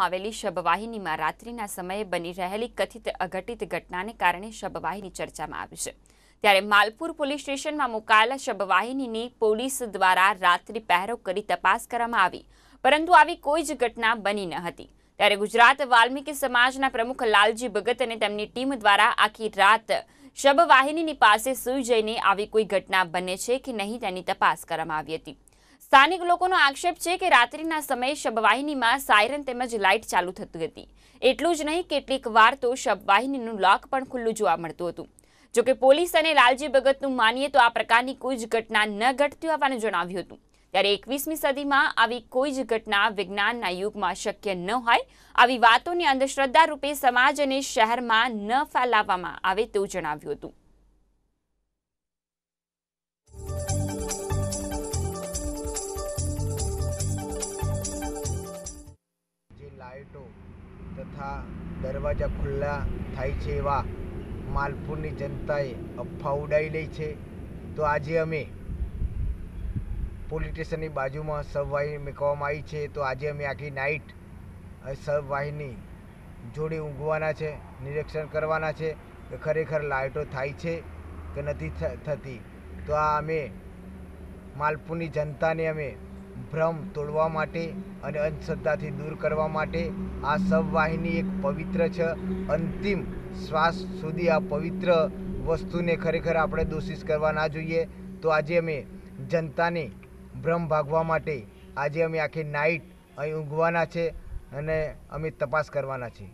આવેલી શબવાહિનીમાં રાત્રિના સમયે બની રહેલી કથિત અઘટિત ઘટનાને કારણે શબવાહિની ચર્ચામાં આવી છે ત્યારે માલપુર પોલીસ સ્ટેશનમાં મુકાયેલા શબવાહિનીની પોલીસ દ્વારા રાત્રિ પહેરો કરી તપાસ કરવામાં આવી પરંતુ આવી કોઈ જ ઘટના બની ન હતી ત્યારે ગુજરાત વાલ્મીકી સમાજના પ્રમુખ લાલજી ભગત અને તેમની ટીમ દ્વારા આખી રાત શબવાહિનીની પાસે સુઈ જઈને આવી કોઈ ઘટના બને છે કે નહીં તેની તપાસ કરવામાં આવી હતી સ્થાનિક લોકોનો આક્ષેપ છે કે રાત્રિના સમયે શબવાહિનીમાં સાયરન તેમજ લાઇટ ચાલુ થતી હતી એટલું જ નહીં કેટલીક વાર તો શબવાહિનીનું લોક પણ ખુલ્લું જોવા મળતું હતું જોકે પોલીસ અને લાલજી ભગતનું માનીએ તો આ પ્રકારની કોઈ જ ઘટના ન ઘટતી હોવાનું જણાવ્યું હતું ત્યારે એકવીસમી સદીમાં આવી કોઈ જ ઘટના વિજ્ઞાનના યુગમાં શક્ય ન હોય આવી વાતોને અંધશ્રદ્ધા રૂપે સમાજ અને શહેરમાં ન ફેલાવવામાં આવે તેવું જણાવ્યું હતું લાઇટો તથા દરવાજા ખુલ્લા થાય છે એવા માલપુરની જનતાએ અફવા ઉડાવી લઈ છે તો આજે અમે પોલીસ સ્ટેશનની બાજુમાં સબવાહિની મૂકવામાં આવી છે તો આજે અમે આખી નાઇટ સબવાહિની જોડે ઊંઘવાના છે નિરીક્ષણ કરવાના છે કે ખરેખર લાઇટો થાય છે કે નથી થતી તો આ અમે માલપુરની જનતાને અમે ભ્રમ તોડવા માટે અને અંધશ્રદ્ધાથી દૂર કરવા માટે આ વાહિની એક પવિત્ર છે અંતિમ શ્વાસ સુધી આ પવિત્ર વસ્તુને ખરેખર આપણે દોષિત કરવા ના જોઈએ તો આજે અમે જનતાને ભ્રમ ભાગવા માટે આજે અમે આખી નાઇટ અહીં ઊંઘવાના છે અને અમે તપાસ કરવાના છીએ